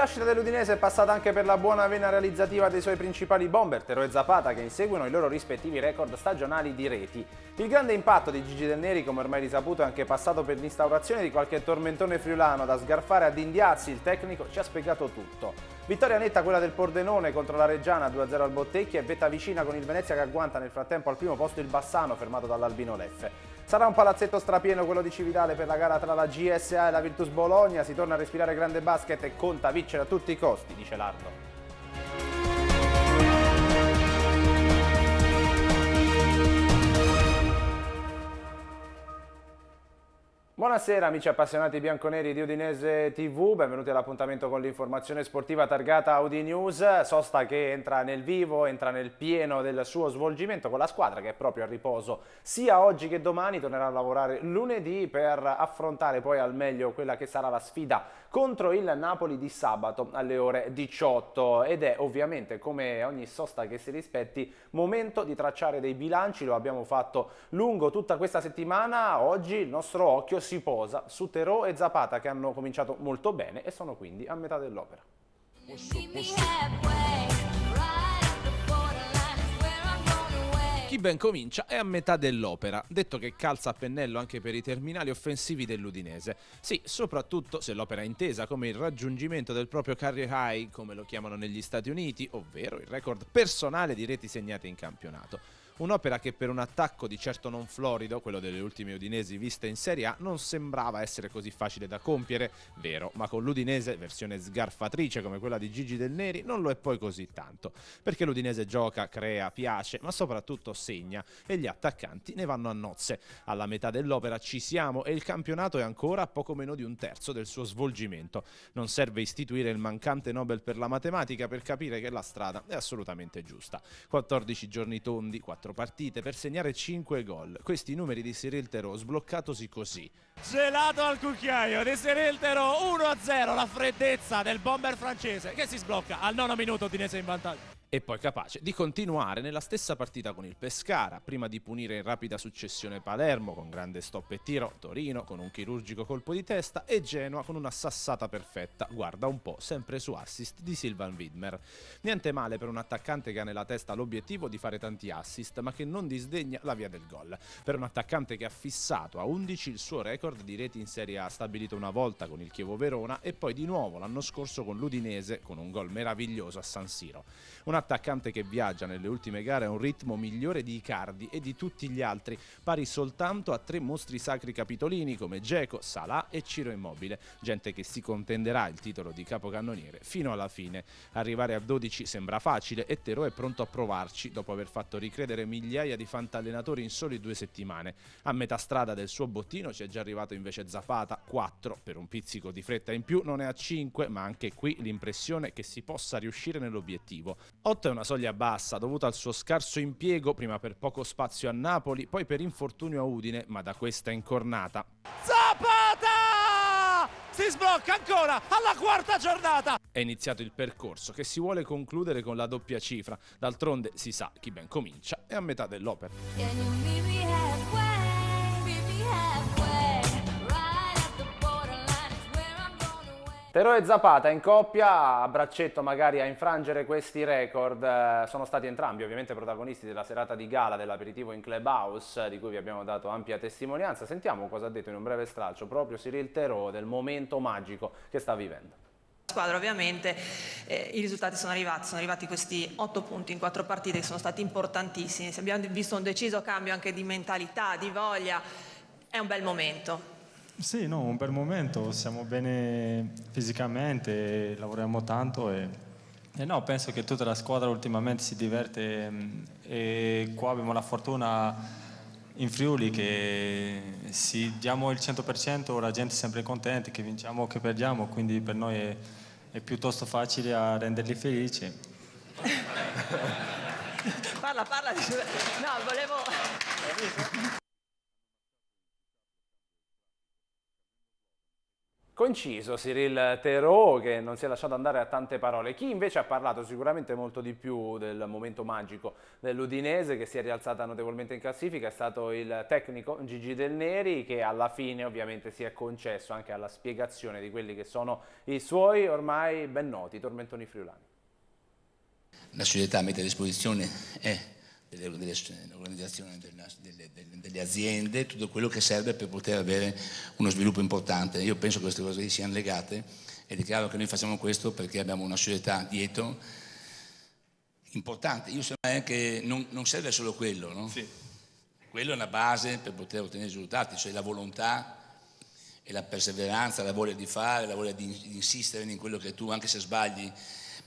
lascita dell'Udinese è passata anche per la buona vena realizzativa dei suoi principali bomber, Tero e Zapata, che inseguono i loro rispettivi record stagionali di reti. Il grande impatto di Gigi Del Neri, come ormai risaputo, è anche passato per l'instaurazione di qualche tormentone friulano da sgarfare ad Indiazzi, il tecnico ci ha spiegato tutto. Vittoria netta quella del Pordenone contro la Reggiana 2-0 al Bottecchi e vetta vicina con il Venezia che agguanta nel frattempo al primo posto il Bassano fermato dall'Albino Leffe. Sarà un palazzetto strapieno quello di Cividale per la gara tra la GSA e la Virtus Bologna, si torna a respirare grande basket e conta vincere a tutti i costi, dice Lardo. Buonasera amici appassionati bianconeri di Udinese TV, benvenuti all'appuntamento con l'informazione sportiva targata Udi News, sosta che entra nel vivo, entra nel pieno del suo svolgimento con la squadra che è proprio a riposo sia oggi che domani, tornerà a lavorare lunedì per affrontare poi al meglio quella che sarà la sfida contro il Napoli di sabato alle ore 18 ed è ovviamente come ogni sosta che si rispetti momento di tracciare dei bilanci, lo abbiamo fatto lungo tutta questa settimana, oggi il nostro occhio si si posa su Terò e Zapata che hanno cominciato molto bene e sono quindi a metà dell'opera. Chi ben comincia è a metà dell'opera, detto che calza a pennello anche per i terminali offensivi dell'Udinese. Sì, soprattutto se l'opera è intesa come il raggiungimento del proprio career high, come lo chiamano negli Stati Uniti, ovvero il record personale di reti segnate in campionato. Un'opera che per un attacco di certo non florido, quello delle ultime udinesi viste in Serie A, non sembrava essere così facile da compiere, vero, ma con l'Udinese, versione sgarfatrice come quella di Gigi Del Neri, non lo è poi così tanto, perché l'Udinese gioca, crea, piace, ma soprattutto segna e gli attaccanti ne vanno a nozze. Alla metà dell'opera ci siamo e il campionato è ancora a poco meno di un terzo del suo svolgimento. Non serve istituire il mancante Nobel per la matematica per capire che la strada è assolutamente giusta. 14 giorni tondi, 4 4 partite per segnare 5 gol. Questi numeri di Cyril Terò sbloccatosi così. Gelato al cucchiaio di Cyril Terò 1-0, la freddezza del bomber francese che si sblocca al nono minuto Udinese in vantaggio e poi capace di continuare nella stessa partita con il Pescara, prima di punire in rapida successione Palermo con grande stop e tiro, Torino con un chirurgico colpo di testa e Genoa con una sassata perfetta, guarda un po', sempre su assist di Silvan Widmer. Niente male per un attaccante che ha nella testa l'obiettivo di fare tanti assist, ma che non disdegna la via del gol. Per un attaccante che ha fissato a 11 il suo record di reti in Serie A, stabilito una volta con il Chievo Verona e poi di nuovo l'anno scorso con l'Udinese con un gol meraviglioso a San Siro. Una attaccante che viaggia nelle ultime gare a un ritmo migliore di Icardi e di tutti gli altri, pari soltanto a tre mostri sacri capitolini come Geco, Salah e Ciro Immobile, gente che si contenderà il titolo di capocannoniere fino alla fine. Arrivare a 12 sembra facile e Tero è pronto a provarci dopo aver fatto ricredere migliaia di fantallenatori in soli due settimane. A metà strada del suo bottino ci è già arrivato invece Zafata, 4 per un pizzico di fretta in più non è a 5, ma anche qui l'impressione che si possa riuscire nell'obiettivo. 8 è una soglia bassa dovuta al suo scarso impiego, prima per poco spazio a Napoli, poi per infortunio a Udine, ma da questa incornata. Zapata! Si sblocca ancora alla quarta giornata! È iniziato il percorso che si vuole concludere con la doppia cifra. D'altronde si sa chi ben comincia è a metà dell'opera. Terò e Zapata in coppia, a braccetto magari a infrangere questi record, eh, sono stati entrambi ovviamente protagonisti della serata di gala dell'aperitivo in Clubhouse eh, di cui vi abbiamo dato ampia testimonianza. Sentiamo cosa ha detto in un breve stralcio proprio Cyril Terò del momento magico che sta vivendo squadra ovviamente eh, i risultati sono arrivati, sono arrivati questi otto punti in quattro partite che sono stati importantissimi, abbiamo visto un deciso cambio anche di mentalità, di voglia, è un bel momento. Sì, no, un bel momento, siamo bene fisicamente, lavoriamo tanto e, e no, penso che tutta la squadra ultimamente si diverte mm, e qua abbiamo la fortuna in Friuli che si diamo il 100%, la gente è sempre contenta, che vinciamo o che perdiamo, quindi per noi è, è piuttosto facile a renderli felici. parla, parla, no, volevo... conciso Cyril Thereau che non si è lasciato andare a tante parole. Chi invece ha parlato sicuramente molto di più del momento magico dell'Udinese che si è rialzata notevolmente in classifica è stato il tecnico Gigi Del Neri che alla fine ovviamente si è concesso anche alla spiegazione di quelli che sono i suoi ormai ben noti tormentoni friulani. La società mette a disposizione è eh, delle, delle, organizzazioni delle, delle, aziende, tutto quello che serve per poter avere uno sviluppo importante. Io penso che queste cose siano legate ed è chiaro che noi facciamo questo perché abbiamo una società dietro importante. Io sembra che non, non serve solo quello, no? Sì. Quello è una base per poter ottenere risultati, cioè la volontà e la perseveranza, la voglia di fare, la voglia di, di insistere in quello che tu, anche se sbagli.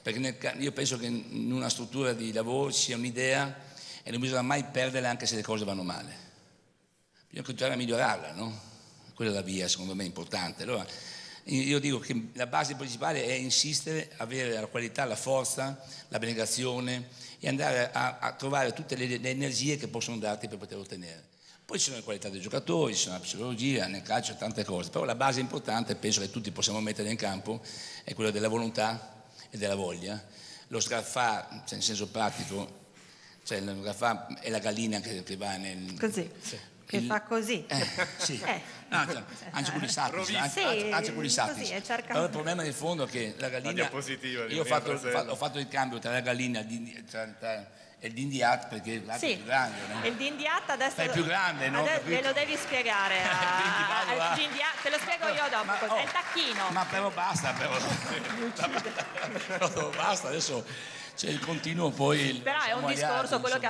Perché nel, io penso che in una struttura di lavoro ci sia un'idea e non bisogna mai perderla anche se le cose vanno male. Bisogna continuare a migliorarla, no? Quella è la via, secondo me, importante. Allora, io dico che la base principale è insistere, avere la qualità, la forza, la benegazione e andare a, a trovare tutte le, le, energie che possono darti per poter ottenere. Poi ci sono le qualità dei giocatori, ci sono la psicologia, nel calcio, tante cose, però la base importante, penso che tutti possiamo mettere in campo, è quella della volontà e della voglia. Lo sgraffare, cioè in senso pratico, cioè, la fa, è la gallina che, che va nel... Così. Sì. Che il, fa così. Eh, sì. Eh. No, cioè, anche con i satiri. Anche, sì, anche con i satiri. il problema di fondo è che la gallina... La io ho fatto, ho fatto, il cambio tra la gallina e tra, il dindiat perché l'altro sì. è più grande. No? Il dindiat adesso... È più grande, no? Adesso lo devi spiegare. A, a, dindiat, te lo spiego io dopo, ma, oh, è il tacchino. Ma però basta, però... però basta, adesso c'è il continuo poi... Il, Però è un discorso quello che...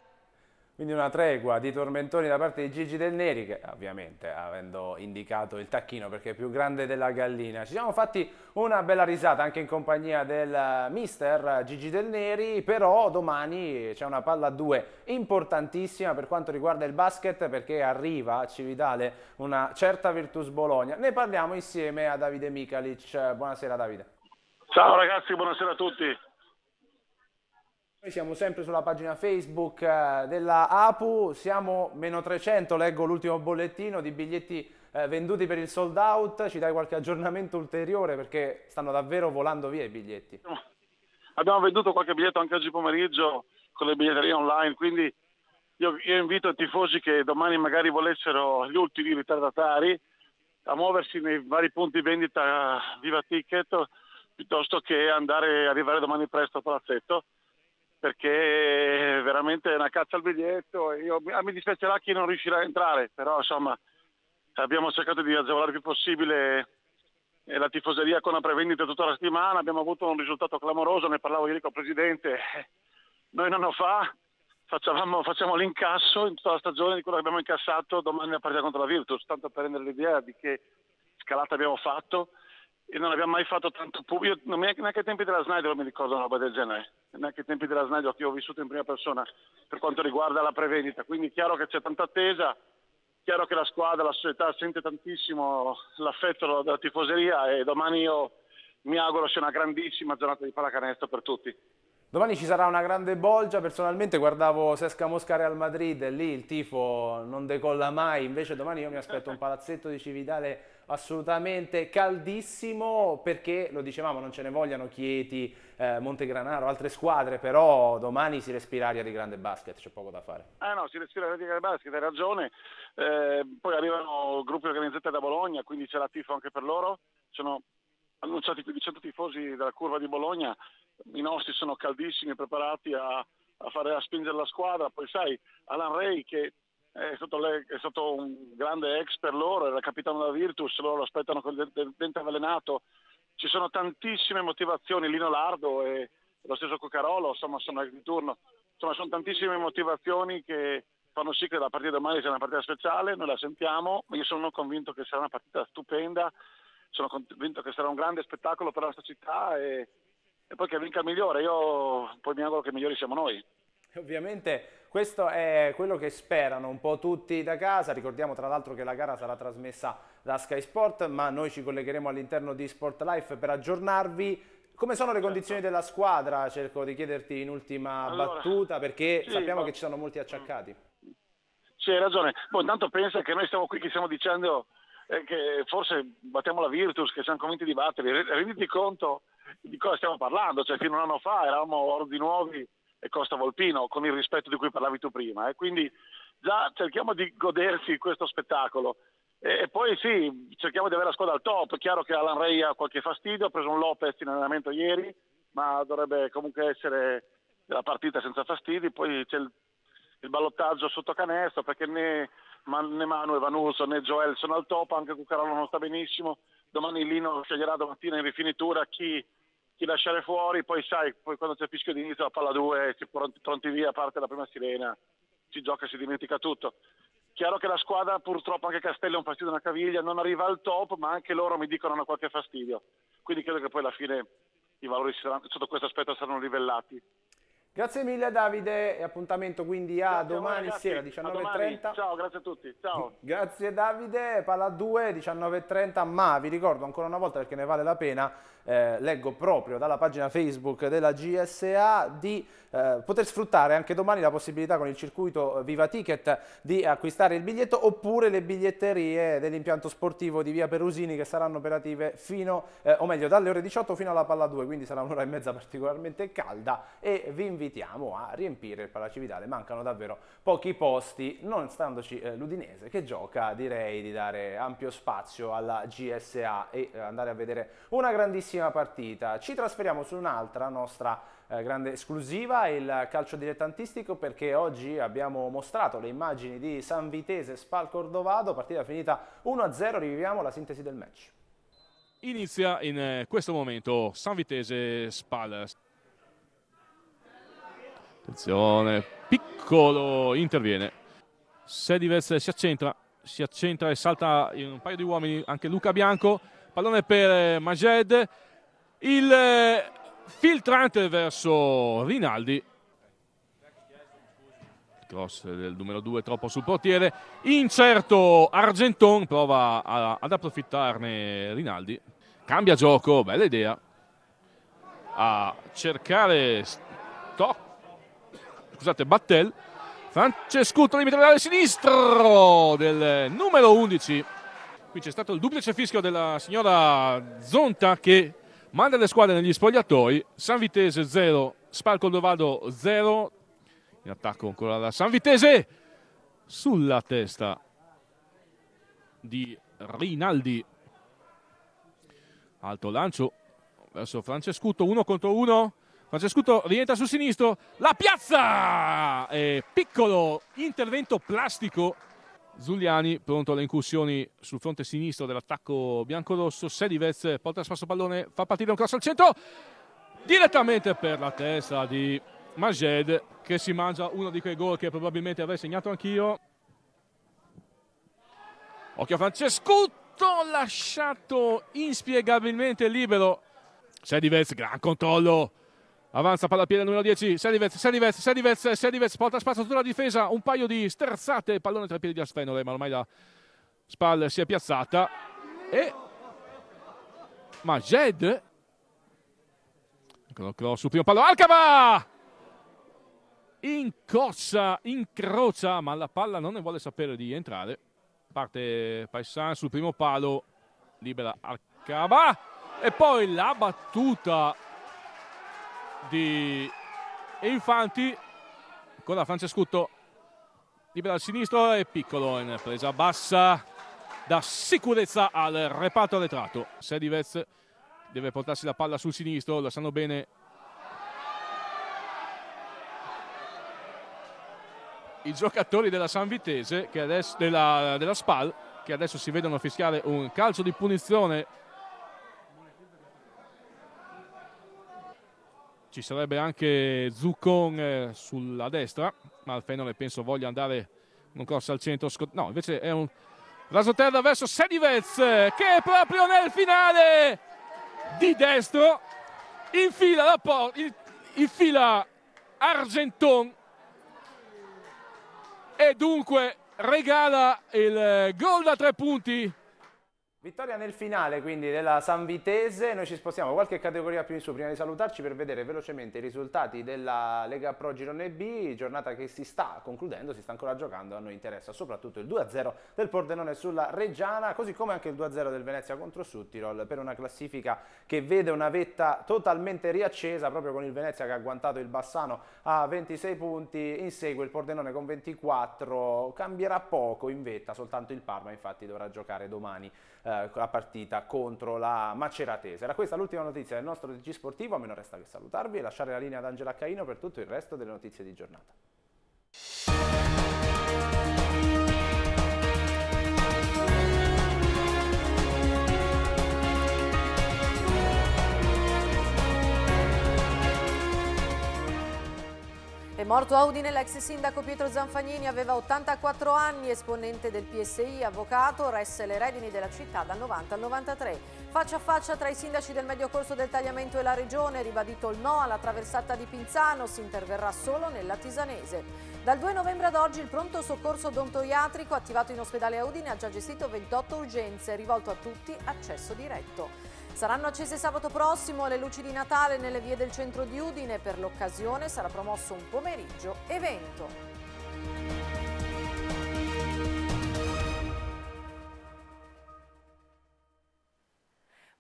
Quindi una tregua di tormentoni da parte di Gigi Del Neri, che ovviamente avendo indicato il tacchino perché è più grande della gallina. Ci siamo fatti una bella risata anche in compagnia del eh, mister Gigi Del Neri, però domani c'è una palla a due importantissima per quanto riguarda il basket perché arriva a Cividale una certa Virtus Bologna. Ne parliamo insieme a Davide Mikalic. Buonasera Davide. Ciao ragazzi, buonasera a tutti. Noi siamo sempre sulla pagina Facebook eh, della APU, siamo meno 300, leggo l'ultimo bollettino di biglietti eh, venduti per il sold out, ci dai qualche aggiornamento ulteriore perché stanno davvero volando via i biglietti. Abbiamo venduto qualche biglietto anche oggi pomeriggio con le biglietterie online, quindi io, io invito i tifosi che domani magari volessero gli ultimi ritardatari a muoversi nei vari punti vendita eh, Viva Ticket piuttosto che andare, arrivare domani presto a Palazzetto perché veramente è una caccia al biglietto. Io, ah, mi dispiacerà chi non riuscirà a entrare, però insomma abbiamo cercato di agevolare il più possibile la tifoseria con la prevendita tutta la settimana, abbiamo avuto un risultato clamoroso, ne parlavo ieri con il Presidente, noi un anno fa facciamo, facciamo l'incasso in tutta la stagione di quello che abbiamo incassato domani la partita contro la Virtus, tanto per rendere l'idea di che scalata abbiamo fatto e non abbiamo mai fatto tanto pubblico. Io neanche ai tempi della Snyder mi ricordo una roba del genere, neanche ai tempi della Snyder che ho vissuto in prima persona per quanto riguarda la prevendita. Quindi è chiaro che c'è tanta attesa, chiaro che la squadra, la società sente tantissimo l'affetto della tifoseria e domani io mi auguro sia una grandissima giornata di pallacanestro per tutti. Domani ci sarà una grande bolgia, personalmente guardavo Sesca Mosca Real Madrid e lì il tifo non decolla mai, invece domani io mi aspetto un palazzetto di Cividale assolutamente caldissimo perché, lo dicevamo, non ce ne vogliano Chieti, eh, Montegranaro, altre squadre, però domani si respira aria di grande basket, c'è poco da fare. Ah no, si respira aria di grande basket, hai ragione, eh, poi arrivano gruppi organizzati da Bologna, quindi c'è la tifo anche per loro, sono annunciati più di 100 tifosi dalla curva di Bologna, i nostri sono caldissimi, preparati a a, fare, a spingere la squadra. Poi sai, Alan Ray che è stato, le, è stato, un grande ex per loro, era capitano della Virtus, loro lo aspettano con il dente avvelenato. Ci sono tantissime motivazioni, Lino Lardo e lo stesso Cocarolo, insomma sono di turno, insomma sono tantissime motivazioni che fanno sì che la partita domani sia una partita speciale, noi la sentiamo, io sono convinto che sarà una partita stupenda, sono convinto che sarà un grande spettacolo per la nostra città e, e poi che vinca il migliore, io poi mi auguro che i migliori siamo noi. Ovviamente questo è quello che sperano un po' tutti da casa, ricordiamo tra l'altro che la gara sarà trasmessa da Sky Sport, ma noi ci collegheremo all'interno di Sport Life per aggiornarvi. Come sono le certo. condizioni della squadra? Cerco di chiederti in ultima allora, battuta perché sì, sappiamo ma... che ci sono molti acciaccati. Sì, hai ragione. Poi boh, intanto pensa che noi stiamo qui che stiamo dicendo eh, che forse battiamo la Virtus, che siamo convinti di battere. Renditi conto di cosa stiamo parlando, cioè fino a un anno fa eravamo oro di nuovi e Costa Volpino, con il rispetto di cui parlavi tu prima. Eh. Quindi già cerchiamo di goderci questo spettacolo. E, e poi sì, cerchiamo di avere la squadra al top. È chiaro che Alan Rey ha qualche fastidio, ha preso un Lopez in allenamento ieri, ma dovrebbe comunque essere la partita senza fastidi. Poi c'è il, il ballottaggio sotto canestro perché né, né Manuel Vanuso né Joel sono al top, anche Cucarolo non sta benissimo. Domani Lino sceglierà domattina in rifinitura chi ti lasciare fuori, poi sai, poi quando c'è il fischio d'inizio la palla 2, si pronti, pronti via, parte la prima sirena, si gioca, e si dimentica tutto. Chiaro che la squadra purtroppo anche Castello è un fastidio una caviglia, non arriva al top, ma anche loro mi dicono hanno qualche fastidio. Quindi credo che poi alla fine i valori saranno, sotto questo aspetto saranno livellati. Grazie mille Davide e appuntamento quindi a grazie domani a voi, sera 19.30. Ciao, grazie a tutti. Ciao. Grazie Davide, palla 2 19.30, ma vi ricordo ancora una volta perché ne vale la pena, eh, leggo proprio dalla pagina Facebook della GSA di eh, poter sfruttare anche domani la possibilità con il circuito Viva Ticket di acquistare il biglietto oppure le biglietterie dell'impianto sportivo di Via Perusini che saranno operative fino, eh, o meglio, dalle ore 18 fino alla Palla 2, quindi sarà un'ora e mezza particolarmente calda e vi invito invitiamo a riempire il Palacividale, mancano davvero pochi posti, non standoci eh, l'Udinese che gioca, direi di dare ampio spazio alla GSA e eh, andare a vedere una grandissima partita. Ci trasferiamo su un'altra nostra eh, grande esclusiva, il calcio dilettantistico perché oggi abbiamo mostrato le immagini di San Vitese Spal Cordovado, partita finita 1-0, riviviamo la sintesi del match. Inizia in eh, questo momento San Vitese Spal. Attenzione, piccolo, interviene. Sedivez si accentra, si accentra e salta in un paio di uomini anche Luca Bianco. Pallone per eh, Majed. Il eh, filtrante verso Rinaldi. Cross del numero 2 troppo sul portiere. Incerto Argenton prova a, ad approfittarne Rinaldi. Cambia gioco, bella idea. A cercare Stock scusate, Battel. Francescuto limite laterale sinistro del numero 11. Qui c'è stato il duplice fischio della signora Zonta che manda le squadre negli spogliatoi. San Vitese 0, Spalco Dovado 0. In attacco ancora la San Vitese sulla testa di Rinaldi. Alto lancio verso Francescuto, 1 contro 1. Francescuto rientra sul sinistro, la piazza! E piccolo intervento plastico. Zuliani pronto alle incursioni sul fronte sinistro dell'attacco biancorosso. Sedivez porta a spasso pallone, fa partire un cross al centro, direttamente per la testa di Majed che si mangia uno di quei gol che probabilmente avrei segnato anch'io. Occhio a Francescuto, lasciato inspiegabilmente libero. Sedivez, gran controllo Avanza palla a piede numero 10, Serivez, Serivez, Serivez, Serivez, porta spazio sulla difesa, un paio di sterzate, pallone tra i piedi di Asfenole, ma ormai la spalla si è piazzata. E... Ma Jed... Eccolo, cross, primo pallone, Alcava! Incoccia, incrocia, ma la palla non ne vuole sapere di entrare. Parte Paessan sul primo palo, libera Alcaba! E poi la battuta di Infanti ancora Francescutto libera al sinistro e piccolo in presa bassa da sicurezza al reparto arretrato Sedivez deve portarsi la palla sul sinistro lo sanno bene i giocatori della San Vitese adesso, della, della Spal che adesso si vedono fischiare un calcio di punizione Ci sarebbe anche Zuccon eh, sulla destra, ma il Fenole penso voglia andare un corso al centro. No, invece è un raso terra verso Sedivez eh, che proprio nel finale di destro infila, la por- infila Argenton e dunque regala il eh, gol da tre punti Vittoria nel finale quindi della San Vitese, noi ci spostiamo qualche categoria più in su prima di salutarci per vedere velocemente i risultati della Lega Pro Girone B, giornata che si sta concludendo, si sta ancora giocando, a noi interessa soprattutto il 2-0 del Pordenone sulla Reggiana, così come anche il 2-0 del Venezia contro Suttirol per una classifica che vede una vetta totalmente riaccesa proprio con il Venezia che ha agguantato il Bassano a 26 punti, in seguito il Pordenone con 24, cambierà poco in vetta, soltanto il Parma infatti dovrà giocare domani eh, la partita contro la Maceratese. Era questa l'ultima notizia del nostro DG Sportivo, a me non resta che salutarvi e lasciare la linea ad Angela Caino per tutto il resto delle notizie di giornata. È morto a Udine l'ex sindaco Pietro Zanfagnini, aveva 84 anni, esponente del PSI, avvocato, resse le redini della città dal 90 al 93. Faccia a faccia tra i sindaci del medio corso del tagliamento e la regione, ribadito il no alla traversata di Pinzano, si interverrà solo nella Tisanese. Dal 2 novembre ad oggi il pronto soccorso odontoiatrico attivato in ospedale a Udine ha già gestito 28 urgenze, rivolto a tutti accesso diretto. Saranno accese sabato prossimo le luci di Natale nelle vie del centro di Udine. Per l'occasione sarà promosso un pomeriggio evento.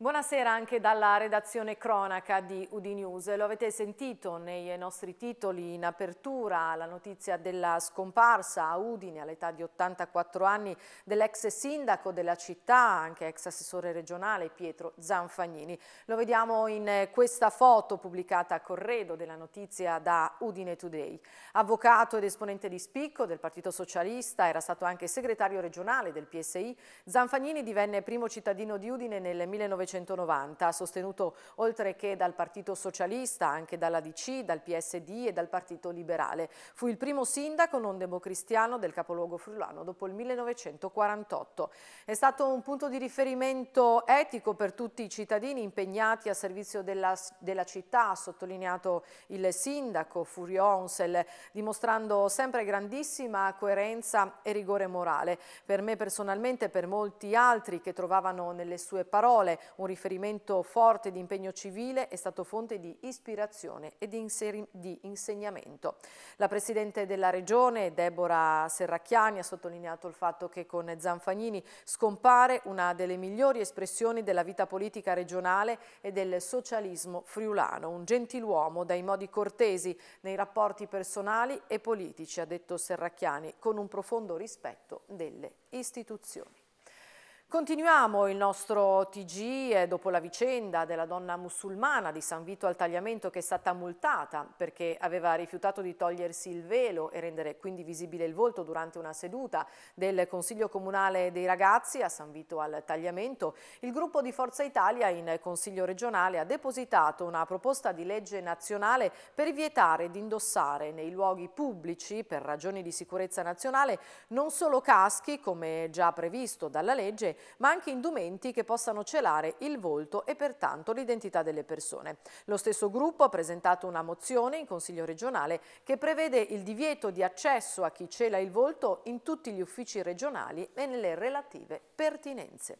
Buonasera anche dalla redazione cronaca di Udinews. Lo avete sentito nei nostri titoli in apertura, la notizia della scomparsa a Udine all'età di 84 anni dell'ex sindaco della città, anche ex assessore regionale Pietro Zanfagnini. Lo vediamo in questa foto pubblicata a Corredo della notizia da Udine Today. Avvocato ed esponente di spicco del Partito Socialista, era stato anche segretario regionale del PSI, Zanfagnini divenne primo cittadino di Udine nel 1900 1990, sostenuto oltre che dal Partito Socialista, anche dalla DC, dal PSD e dal Partito Liberale. Fu il primo sindaco non democristiano del capoluogo friulano dopo il 1948. È stato un punto di riferimento etico per tutti i cittadini impegnati a servizio della, della città, ha sottolineato il sindaco Furio Onsel, dimostrando sempre grandissima coerenza e rigore morale. Per me personalmente, e per molti altri che trovavano nelle sue parole un riferimento forte di impegno civile, è stato fonte di ispirazione e di, di insegnamento. La Presidente della Regione, Deborah Serracchiani, ha sottolineato il fatto che con Zanfagnini scompare una delle migliori espressioni della vita politica regionale e del socialismo friulano, un gentiluomo dai modi cortesi nei rapporti personali e politici, ha detto Serracchiani, con un profondo rispetto delle istituzioni. Continuiamo il nostro TG dopo la vicenda della donna musulmana di San Vito al Tagliamento che è stata multata perché aveva rifiutato di togliersi il velo e rendere quindi visibile il volto durante una seduta del Consiglio Comunale dei Ragazzi a San Vito al Tagliamento. Il gruppo di Forza Italia in Consiglio regionale ha depositato una proposta di legge nazionale per vietare di indossare nei luoghi pubblici per ragioni di sicurezza nazionale non solo caschi come già previsto dalla legge ma anche indumenti che possano celare il volto e pertanto l'identità delle persone. Lo stesso gruppo ha presentato una mozione in Consiglio regionale che prevede il divieto di accesso a chi cela il volto in tutti gli uffici regionali e nelle relative pertinenze.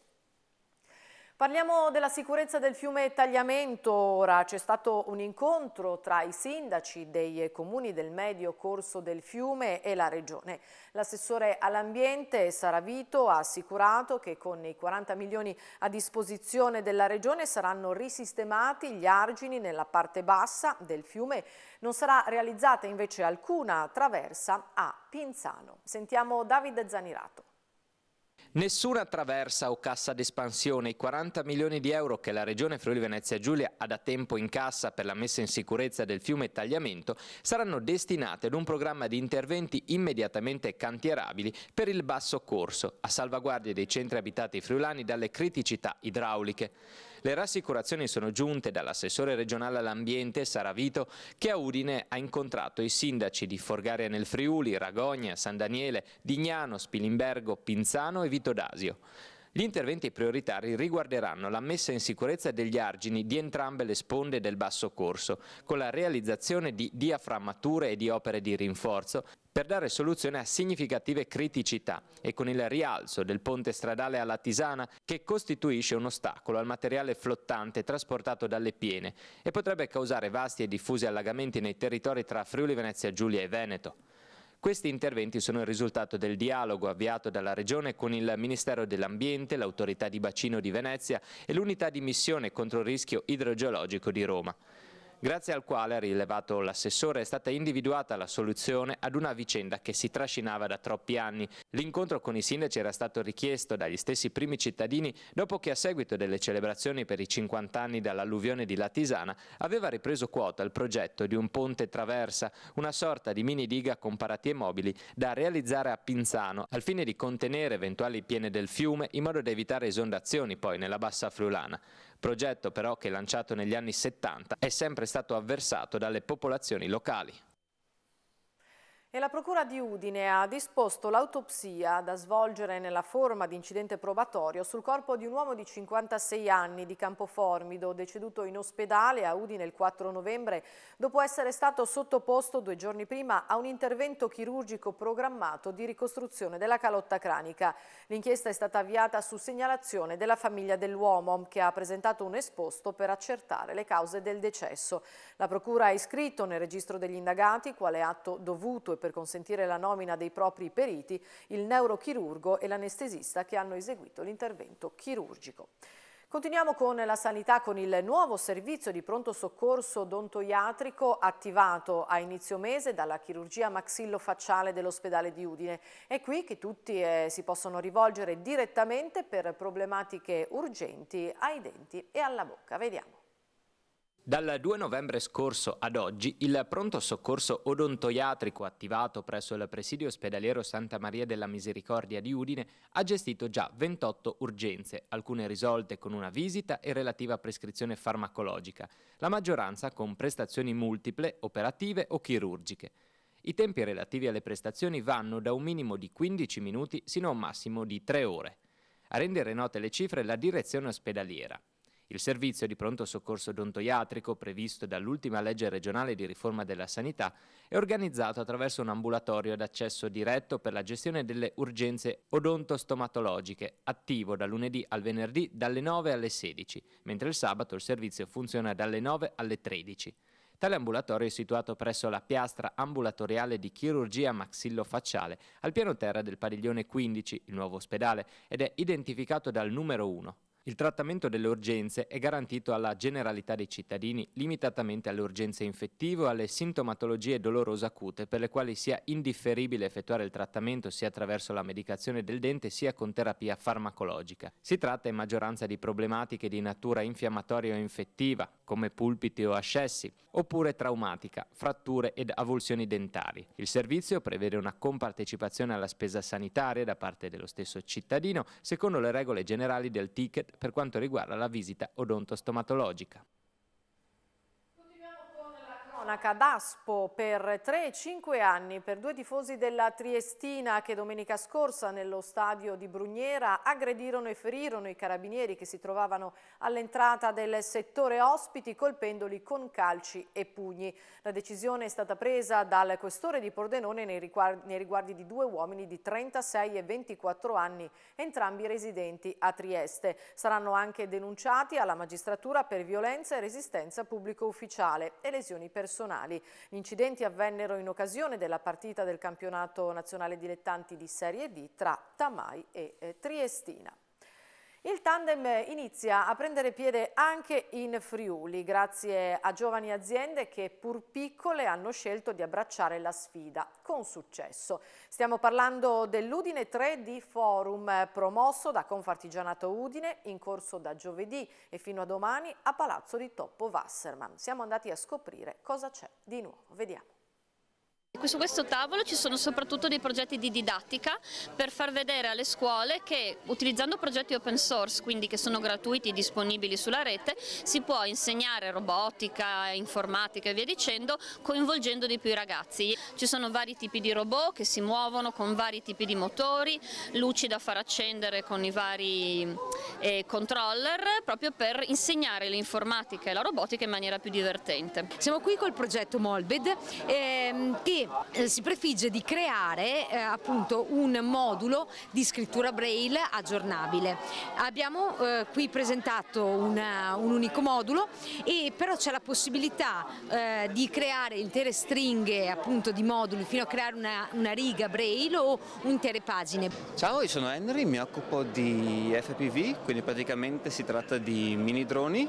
Parliamo della sicurezza del fiume Tagliamento ora. C'è stato un incontro tra i sindaci dei comuni del medio corso del fiume e la regione. L'assessore all'ambiente Saravito ha assicurato che con i 40 milioni a disposizione della regione saranno risistemati gli argini nella parte bassa del fiume. Non sarà realizzata invece alcuna traversa a Pinzano. Sentiamo Davide Zanirato. Nessuna traversa o cassa d'espansione, i 40 milioni di euro che la Regione Friuli Venezia Giulia ha da tempo in cassa per la messa in sicurezza del fiume Tagliamento saranno destinati ad un programma di interventi immediatamente cantierabili per il basso corso, a salvaguardia dei centri abitati friulani dalle criticità idrauliche. Le rassicurazioni sono giunte dall'assessore regionale all'ambiente Saravito che a Udine ha incontrato i sindaci di Forgaria nel Friuli, Ragogna, San Daniele, Dignano, Spilimbergo, Pinzano e Vito Dasio. Gli interventi prioritari riguarderanno la messa in sicurezza degli argini di entrambe le sponde del basso corso, con la realizzazione di diaframmature e di opere di rinforzo per dare soluzione a significative criticità e con il rialzo del ponte stradale alla Tisana che costituisce un ostacolo al materiale flottante trasportato dalle piene e potrebbe causare vasti e diffusi allagamenti nei territori tra Friuli Venezia Giulia e Veneto. Questi interventi sono il risultato del dialogo avviato dalla Regione con il Ministero dell'Ambiente, l'Autorità di Bacino di Venezia e l'Unità di Missione contro il rischio idrogeologico di Roma grazie al quale, ha rilevato l'assessore, è stata individuata la soluzione ad una vicenda che si trascinava da troppi anni. L'incontro con i sindaci era stato richiesto dagli stessi primi cittadini dopo che a seguito delle celebrazioni per i 50 anni dall'alluvione di Latisana aveva ripreso quota il progetto di un ponte traversa, una sorta di mini diga con paratie mobili da realizzare a Pinzano al fine di contenere eventuali piene del fiume in modo da evitare esondazioni poi nella bassa friulana progetto però che lanciato negli anni 70 è sempre stato avversato dalle popolazioni locali. E la Procura di Udine ha disposto l'autopsia da svolgere nella forma di incidente probatorio sul corpo di un uomo di 56 anni di Campoformido, deceduto in ospedale a Udine il 4 novembre, dopo essere stato sottoposto due giorni prima a un intervento chirurgico programmato di ricostruzione della calotta cranica. L'inchiesta è stata avviata su segnalazione della famiglia dell'uomo, che ha presentato un esposto per accertare le cause del decesso. La Procura ha iscritto nel registro degli indagati, quale atto dovuto e per consentire la nomina dei propri periti, il neurochirurgo e l'anestesista che hanno eseguito l'intervento chirurgico. Continuiamo con la sanità con il nuovo servizio di pronto soccorso odontoiatrico attivato a inizio mese dalla chirurgia maxillofacciale dell'ospedale di Udine. È qui che tutti eh, si possono rivolgere direttamente per problematiche urgenti ai denti e alla bocca. Vediamo. Dal 2 novembre scorso ad oggi il pronto soccorso odontoiatrico attivato presso il presidio ospedaliero Santa Maria della Misericordia di Udine ha gestito già 28 urgenze, alcune risolte con una visita e relativa prescrizione farmacologica, la maggioranza con prestazioni multiple, operative o chirurgiche. I tempi relativi alle prestazioni vanno da un minimo di 15 minuti sino a un massimo di 3 ore. A rendere note le cifre la direzione ospedaliera, il servizio di pronto soccorso odontoiatrico, previsto dall'ultima legge regionale di riforma della sanità, è organizzato attraverso un ambulatorio ad accesso diretto per la gestione delle urgenze odontostomatologiche, attivo da lunedì al venerdì dalle 9 alle 16, mentre il sabato il servizio funziona dalle 9 alle 13. Tale ambulatorio è situato presso la piastra ambulatoriale di chirurgia maxillofacciale al piano terra del padiglione 15, il nuovo ospedale, ed è identificato dal numero 1. Il trattamento delle urgenze è garantito alla generalità dei cittadini, limitatamente alle urgenze infettive o alle sintomatologie dolorose acute per le quali sia indifferibile effettuare il trattamento sia attraverso la medicazione del dente sia con terapia farmacologica. Si tratta in maggioranza di problematiche di natura infiammatoria o infettiva, come pulpiti o ascessi, oppure traumatica, fratture ed avulsioni dentari. Il servizio prevede una compartecipazione alla spesa sanitaria da parte dello stesso cittadino secondo le regole generali del ticket per quanto riguarda la visita odontostomatologica cronaca d'Aspo per 3 e 5 anni per due tifosi della Triestina che domenica scorsa nello stadio di Brugnera aggredirono e ferirono i carabinieri che si trovavano all'entrata del settore ospiti colpendoli con calci e pugni. La decisione è stata presa dal questore di Pordenone nei riguardi, nei riguardi di due uomini di 36 e 24 anni, entrambi residenti a Trieste. Saranno anche denunciati alla magistratura per violenza e resistenza pubblico ufficiale e lesioni personali personali. Gli incidenti avvennero in occasione della partita del campionato nazionale dilettanti di Serie D tra Tamai e eh, Triestina. Il tandem inizia a prendere piede anche in Friuli, grazie a giovani aziende che pur piccole hanno scelto di abbracciare la sfida, con successo. Stiamo parlando dell'Udine 3 d Forum, promosso da Confartigianato Udine, in corso da giovedì e fino a domani a Palazzo di Toppo Wasserman. Siamo andati a scoprire cosa c'è di nuovo. Vediamo su questo tavolo ci sono soprattutto dei progetti di didattica per far vedere alle scuole che utilizzando progetti open source, quindi che sono gratuiti e disponibili sulla rete, si può insegnare robotica, informatica e via dicendo, coinvolgendo di più i ragazzi. Ci sono vari tipi di robot che si muovono con vari tipi di motori, luci da far accendere con i vari eh, controller, proprio per insegnare l'informatica e la robotica in maniera più divertente. Siamo qui col progetto Molbed ehm, che eh, si prefigge di creare eh, appunto un modulo di scrittura braille aggiornabile. Abbiamo eh, qui presentato una, un unico modulo e però c'è la possibilità eh, di creare intere stringhe appunto di moduli fino a creare una, una riga braille o intere pagine. Ciao, io sono Henry, mi occupo di FPV, quindi praticamente si tratta di mini droni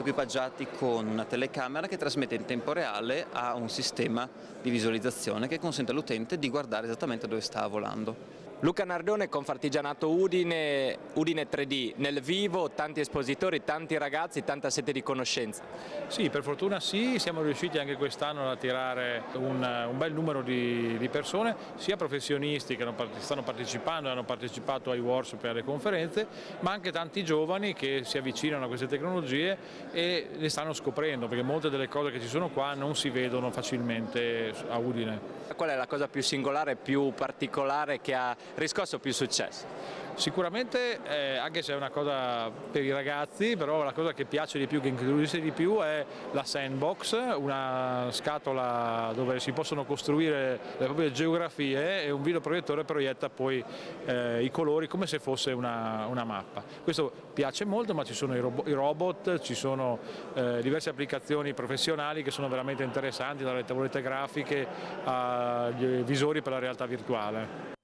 equipaggiati con una telecamera che trasmette in tempo reale a un sistema di visualizzazione che consente all'utente di guardare esattamente dove sta volando. Luca Nardone con Fartigianato Udine, Udine 3D, nel vivo tanti espositori, tanti ragazzi, tanta sete di conoscenza. Sì, per fortuna sì, siamo riusciti anche quest'anno ad attirare un, un, bel numero di, di persone, sia professionisti che stanno partecipando e hanno partecipato ai workshop e alle conferenze, ma anche tanti giovani che si avvicinano a queste tecnologie e le stanno scoprendo, perché molte delle cose che ci sono qua non si vedono facilmente a Udine. Qual è la cosa più singolare, più particolare che ha riscosso più successo. Sicuramente, eh, anche se è una cosa per i ragazzi, però la cosa che piace di più, che incuriosisce di più è la sandbox, una scatola dove si possono costruire le proprie geografie e un videoproiettore proietta poi eh, i colori come se fosse una, una, mappa. Questo piace molto, ma ci sono i, robo i robot, ci sono eh, diverse applicazioni professionali che sono veramente interessanti, dalle tavolette grafiche agli visori per la realtà virtuale.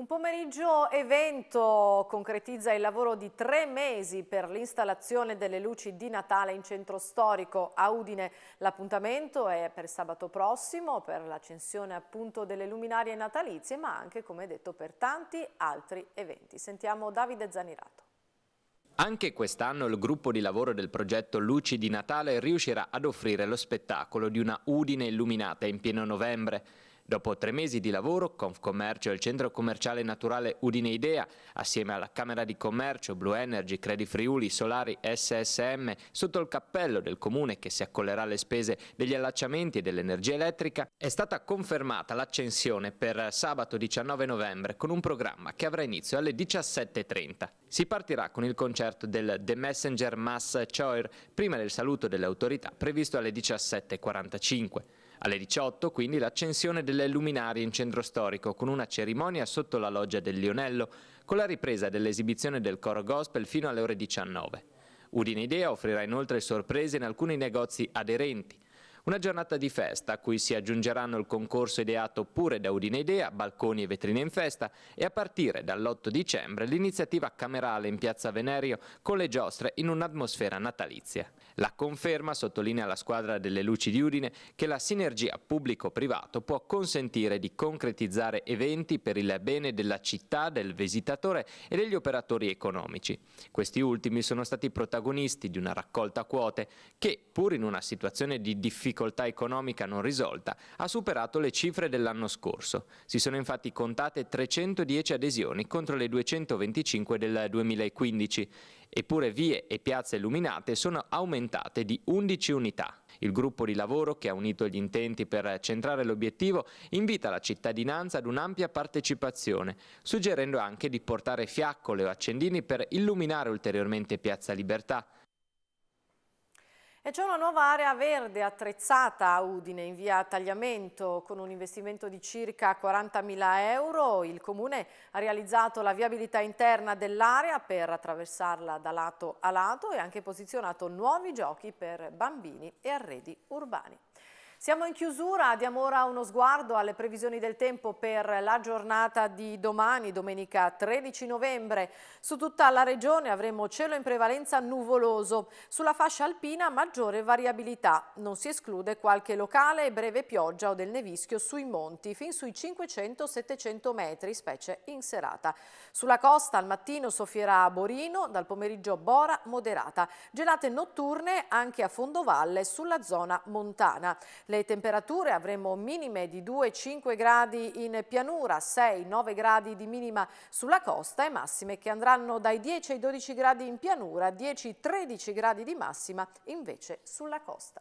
Un pomeriggio evento concretizza il lavoro di tre mesi per l'installazione delle luci di Natale in centro storico a Udine. L'appuntamento è per sabato prossimo per l'accensione appunto delle luminarie natalizie ma anche come detto per tanti altri eventi. Sentiamo Davide Zanirato. Anche quest'anno il gruppo di lavoro del progetto Luci di Natale riuscirà ad offrire lo spettacolo di una Udine illuminata in pieno novembre. Dopo tre mesi di lavoro, Confcommercio e il centro commerciale naturale Udine Idea, assieme alla Camera di Commercio, Blue Energy, Credit Friuli, Solari, SSM, sotto il cappello del comune che si accollerà alle spese degli allacciamenti e dell'energia elettrica, è stata confermata l'accensione per sabato 19 novembre con un programma che avrà inizio alle 17.30. Si partirà con il concerto del The Messenger Mass Choir, prima del saluto delle autorità previsto alle 17.45. Alle 18 quindi l'accensione delle luminarie in centro storico con una cerimonia sotto la loggia del Lionello, con la ripresa dell'esibizione del coro gospel fino alle ore 19. Udine Idea offrirà inoltre sorprese in alcuni negozi aderenti. Una giornata di festa a cui si aggiungeranno il concorso ideato pure da Udine Idea, balconi e vetrine in festa e a partire dall'8 dicembre l'iniziativa camerale in piazza Venerio con le giostre in un'atmosfera natalizia. La conferma sottolinea la squadra delle luci di Udine che la sinergia pubblico-privato può consentire di concretizzare eventi per il bene della città, del visitatore e degli operatori economici. Questi ultimi sono stati protagonisti di una raccolta quote che, pur in una situazione di difficoltà economica non risolta, ha superato le cifre dell'anno scorso. Si sono infatti contate 310 adesioni contro le 225 del 2015 Eppure vie e piazze illuminate sono aumentate di 11 unità. Il gruppo di lavoro che ha unito gli intenti per centrare l'obiettivo invita la cittadinanza ad un'ampia partecipazione, suggerendo anche di portare fiaccole o accendini per illuminare ulteriormente Piazza Libertà, e c'è una nuova area verde attrezzata a Udine in via Tagliamento con un investimento di circa 40.000 euro. Il comune ha realizzato la viabilità interna dell'area per attraversarla da lato a lato e ha anche posizionato nuovi giochi per bambini e arredi urbani. Siamo in chiusura, diamo ora uno sguardo alle previsioni del tempo per la giornata di domani, domenica 13 novembre. Su tutta la regione avremo cielo in prevalenza nuvoloso, sulla fascia alpina maggiore variabilità, non si esclude qualche locale e breve pioggia o del nevischio sui monti, fin sui 500-700 metri, specie in serata. Sulla costa al mattino soffierà Borino, dal pomeriggio Bora moderata, gelate notturne anche a fondovalle sulla zona montana. Le temperature avremo minime di 2-5 gradi in pianura, 6-9 gradi di minima sulla costa e massime che andranno dai 10 ai 12 gradi in pianura, 10-13 gradi di massima invece sulla costa.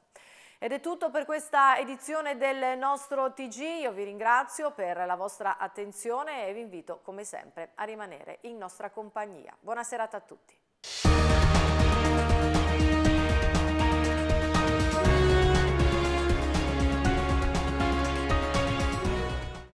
Ed è tutto per questa edizione del nostro TG, io vi ringrazio per la vostra attenzione e vi invito come sempre a rimanere in nostra compagnia. Buona serata a tutti.